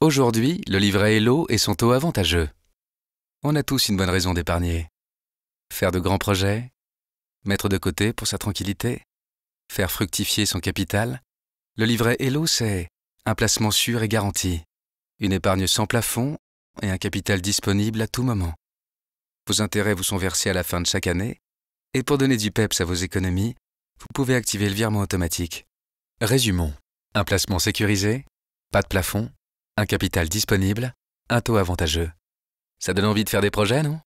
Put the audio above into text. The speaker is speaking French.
Aujourd'hui, le livret Hello est son taux avantageux. On a tous une bonne raison d'épargner. Faire de grands projets, mettre de côté pour sa tranquillité, faire fructifier son capital. Le livret Hello, c'est un placement sûr et garanti, une épargne sans plafond et un capital disponible à tout moment. Vos intérêts vous sont versés à la fin de chaque année, et pour donner du PEPS à vos économies, vous pouvez activer le virement automatique. Résumons. Un placement sécurisé, pas de plafond, un capital disponible, un taux avantageux. Ça donne envie de faire des projets, non